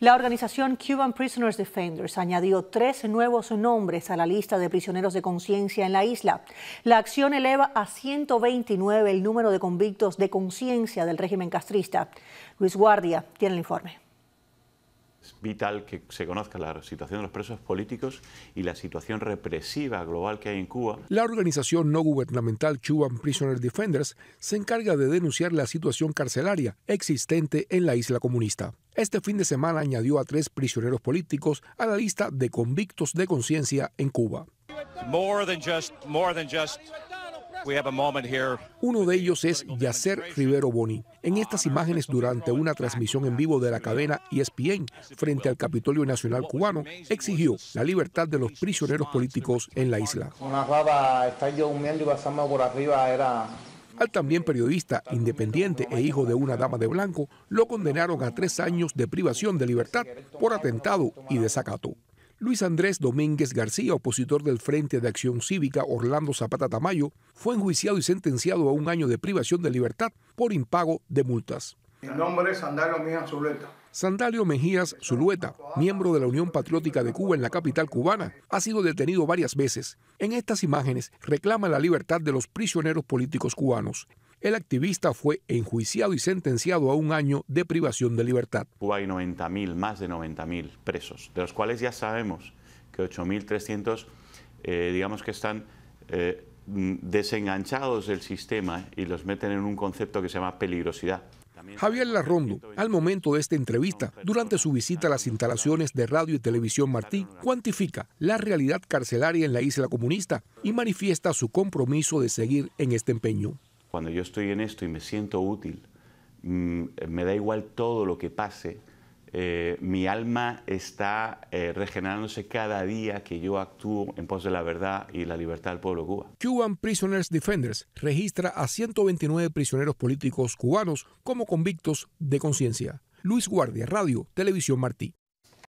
La organización Cuban Prisoners Defenders añadió tres nuevos nombres a la lista de prisioneros de conciencia en la isla. La acción eleva a 129 el número de convictos de conciencia del régimen castrista. Luis Guardia tiene el informe. Es vital que se conozca la situación de los presos políticos y la situación represiva global que hay en Cuba. La organización no gubernamental Cuban Prisoners Defenders se encarga de denunciar la situación carcelaria existente en la isla comunista. Este fin de semana añadió a tres prisioneros políticos a la lista de convictos de conciencia en Cuba. Uno de ellos es Yacer Rivero Boni. En estas imágenes durante una transmisión en vivo de la cadena ESPN frente al Capitolio Nacional cubano, exigió la libertad de los prisioneros políticos en la isla al también periodista independiente e hijo de una dama de blanco, lo condenaron a tres años de privación de libertad por atentado y desacato. Luis Andrés Domínguez García, opositor del Frente de Acción Cívica Orlando Zapata Tamayo, fue enjuiciado y sentenciado a un año de privación de libertad por impago de multas. Mi nombre es Sandalio Mejías Zulueta. Sandalio Mejías Zulueta, miembro de la Unión Patriótica de Cuba en la capital cubana, ha sido detenido varias veces. En estas imágenes reclama la libertad de los prisioneros políticos cubanos. El activista fue enjuiciado y sentenciado a un año de privación de libertad. Cuba hay 90.000, más de 90.000 presos, de los cuales ya sabemos que 8.300, eh, digamos que están eh, mm, desenganchados del sistema y los meten en un concepto que se llama peligrosidad. Javier Larrondo, al momento de esta entrevista, durante su visita a las instalaciones de Radio y Televisión Martí, cuantifica la realidad carcelaria en la isla comunista y manifiesta su compromiso de seguir en este empeño. Cuando yo estoy en esto y me siento útil, mm, me da igual todo lo que pase, eh, mi alma está eh, regenerándose cada día que yo actúo en pos de la verdad y la libertad del pueblo Cuba. Cuban Prisoners Defenders registra a 129 prisioneros políticos cubanos como convictos de conciencia. Luis Guardia, Radio, Televisión Martí.